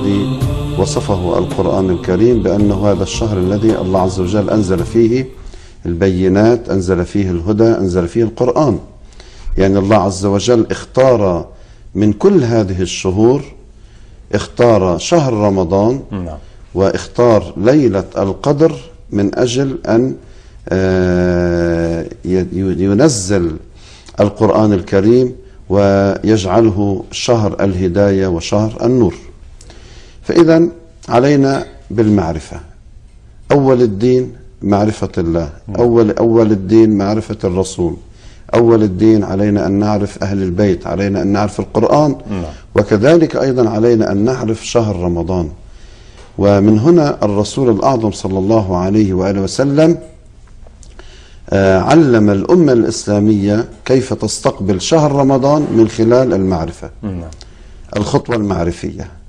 الذي وصفه القرآن الكريم بأنه هذا الشهر الذي الله عز وجل أنزل فيه البينات أنزل فيه الهدى أنزل فيه القرآن يعني الله عز وجل اختار من كل هذه الشهور اختار شهر رمضان نعم. واختار ليلة القدر من أجل أن آه، ينزل القرآن الكريم ويجعله شهر الهداية وشهر النور فإذا علينا بالمعرفة أول الدين معرفة الله أول, أول الدين معرفة الرسول أول الدين علينا أن نعرف أهل البيت علينا أن نعرف القرآن نعم. وكذلك أيضا علينا أن نعرف شهر رمضان ومن هنا الرسول الأعظم صلى الله عليه وآله وسلم آه، علم الأمة الإسلامية كيف تستقبل شهر رمضان من خلال المعرفة نعم. الخطوة المعرفية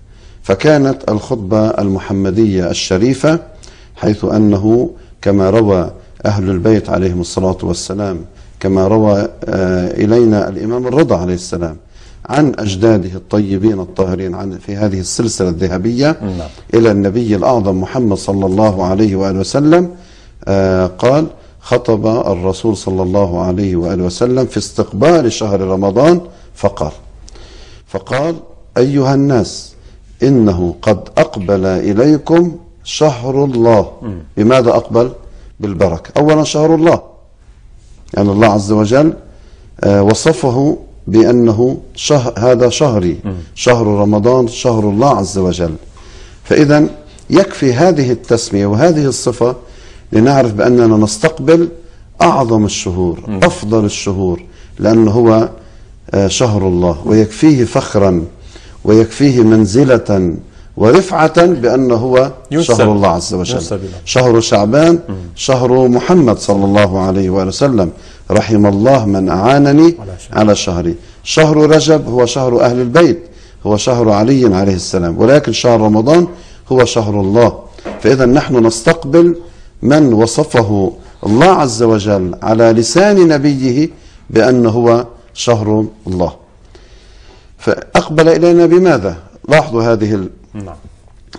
فكانت الخطبة المحمدية الشريفة حيث أنه كما روى أهل البيت عليهم الصلاة والسلام كما روى آه، إلينا الإمام الرضا عليه السلام عن أجداده الطيبين الطاهرين عن في هذه السلسلة الذهبية نعم. إلى النبي الأعظم محمد صلى الله عليه وآله وسلم آه، قال خطب الرسول صلى الله عليه وآله وسلم في استقبال شهر رمضان فقال فقال أيها الناس إنه قد أقبل إليكم شهر الله بماذا أقبل؟ بالبركة أولا شهر الله يعني الله عز وجل آه، وصفه بأنه شهر هذا شهري شهر رمضان شهر الله عز وجل فإذا يكفي هذه التسمية وهذه الصفة لنعرف بأننا نستقبل أعظم الشهور أفضل الشهور لأنه هو آه، شهر الله ويكفيه فخرا ويكفيه منزلة ورفعة بأن هو شهر الله عز وجل شهر شعبان شهر محمد صلى الله عليه وآله وسلم رحم الله من أعانني على شهري شهر رجب هو شهر أهل البيت هو شهر علي عليه السلام ولكن شهر رمضان هو شهر الله فإذا نحن نستقبل من وصفه الله عز وجل على لسان نبيه بأن هو شهر الله فأقبل إلينا بماذا لاحظوا هذه نعم.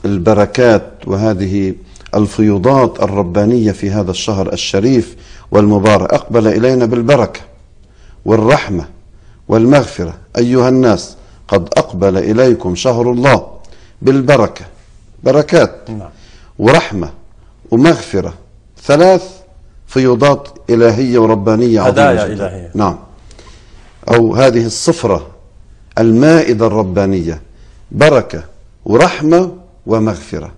البركات وهذه الفيوضات الربانية في هذا الشهر الشريف والمبارك أقبل إلينا بالبركة والرحمة والمغفرة أيها الناس قد أقبل إليكم شهر الله بالبركة بركات نعم. ورحمة ومغفرة ثلاث فيوضات إلهية وربانية عظيمة هدايا إلهية نعم أو هذه الصفرة المائدة الربانية بركة ورحمة ومغفرة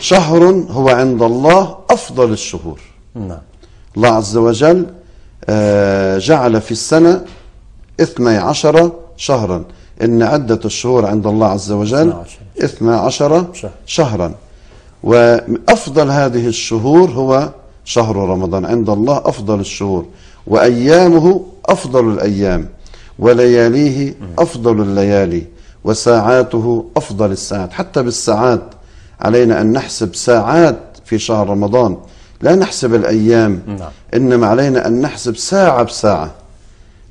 شهر هو عند الله أفضل الشهور نعم الله عز وجل آه، جعل في السنة 12 شهرا إن عدة الشهور عند الله عز وجل 12 شهرا وأفضل هذه الشهور هو شهر رمضان عند الله أفضل الشهور وأيامه أفضل الأيام ولياليه أفضل الليالي وساعاته أفضل الساعات حتى بالساعات علينا أن نحسب ساعات في شهر رمضان لا نحسب الأيام نعم. إنما علينا أن نحسب ساعة بساعة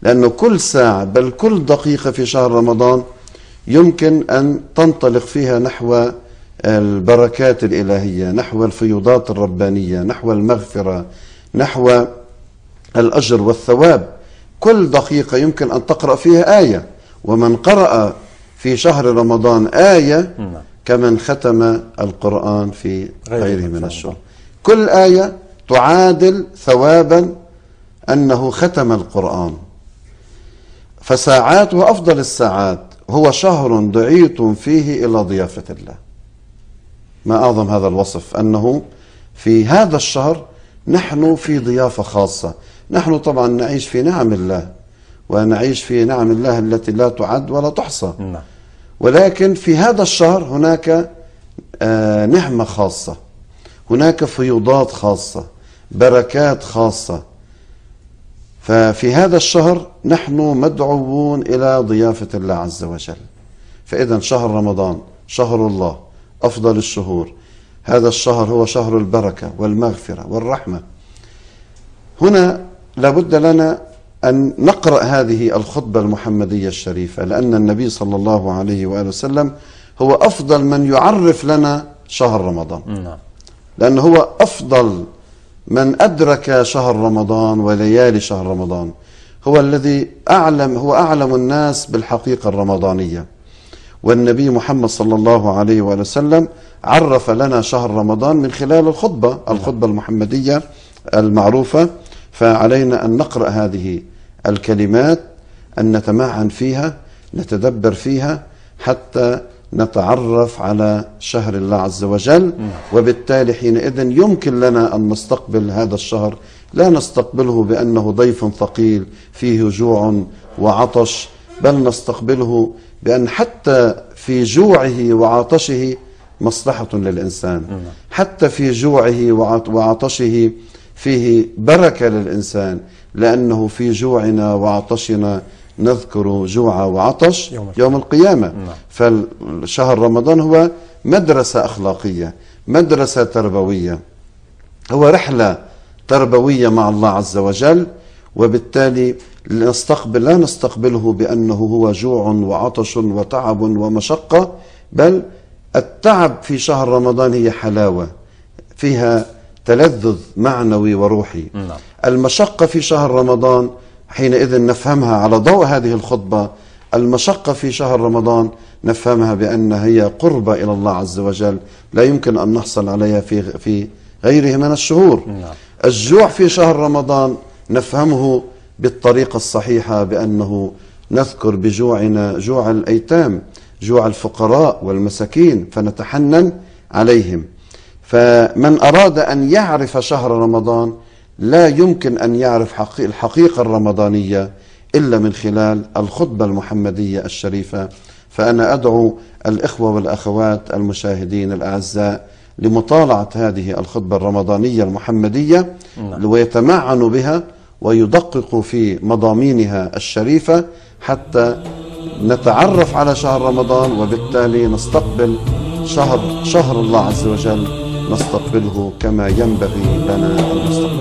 لأنه كل ساعة بل كل دقيقة في شهر رمضان يمكن أن تنطلق فيها نحو البركات الإلهية نحو الفيوضات الربانية نحو المغفرة نحو الأجر والثواب كل دقيقة يمكن أن تقرأ فيها آية ومن قرأ في شهر رمضان آية نعم. كمن ختم القرآن في غيره من الشهر كل آية تعادل ثوابا أنه ختم القرآن فساعاته أفضل الساعات هو شهر دعيت فيه إلى ضيافة الله ما أعظم هذا الوصف أنه في هذا الشهر نحن في ضيافة خاصة نحن طبعا نعيش في نعم الله ونعيش في نعم الله التي لا تعد ولا تحصى نعم. ولكن في هذا الشهر هناك آه، نعمة خاصة هناك فيوضات خاصة بركات خاصة ففي هذا الشهر نحن مدعوون إلى ضيافة الله عز وجل فإذا شهر رمضان شهر الله أفضل الشهور هذا الشهر هو شهر البركة والمغفرة والرحمة هنا لابد لنا أن نقرأ هذه الخطبة المحمدية الشريفة لأن النبي صلى الله عليه وآله وسلم هو أفضل من يعرف لنا شهر رمضان نعم. لأن هو أفضل من أدرك شهر رمضان وليالي شهر رمضان هو الذي أعلم هو أعلم الناس بالحقيقة الرمضانية والنبي محمد صلى الله عليه وآله وسلم عرف لنا شهر رمضان من خلال الخطبة الخطبة نعم. المحمدية المعروفة فعلينا أن نقرأ هذه الكلمات أن نتمعن فيها نتدبر فيها حتى نتعرف على شهر الله عز وجل وبالتالي حينئذ يمكن لنا أن نستقبل هذا الشهر لا نستقبله بأنه ضيف ثقيل فيه جوع وعطش بل نستقبله بأن حتى في جوعه وعطشه مصلحة للإنسان حتى في جوعه وعطشه فيه بركة للإنسان لأنه في جوعنا وعطشنا نذكر جوع وعطش يوم, يوم القيامة نعم. فالشهر رمضان هو مدرسة أخلاقية مدرسة تربوية هو رحلة تربوية مع الله عز وجل وبالتالي نستقبل لا نستقبله بأنه هو جوع وعطش وتعب ومشقة بل التعب في شهر رمضان هي حلاوة فيها تلذذ معنوي وروحي نعم. المشقة في شهر رمضان حينئذ نفهمها على ضوء هذه الخطبة المشقة في شهر رمضان نفهمها بأن هي قربة إلى الله عز وجل لا يمكن أن نحصل عليها في في غيره من الشهور نعم. الجوع في شهر رمضان نفهمه بالطريقة الصحيحة بأنه نذكر بجوعنا جوع الأيتام جوع الفقراء والمساكين فنتحنن عليهم فمن أراد أن يعرف شهر رمضان لا يمكن أن يعرف الحقيقة الرمضانية إلا من خلال الخطبة المحمدية الشريفة فأنا أدعو الإخوة والأخوات المشاهدين الأعزاء لمطالعة هذه الخطبة الرمضانية المحمدية ويتمعنوا نعم. بها ويدققوا في مضامينها الشريفة حتى نتعرف على شهر رمضان وبالتالي نستقبل شهر شهر الله عز وجل نستقبله كما ينبغي لنا أن نستقبله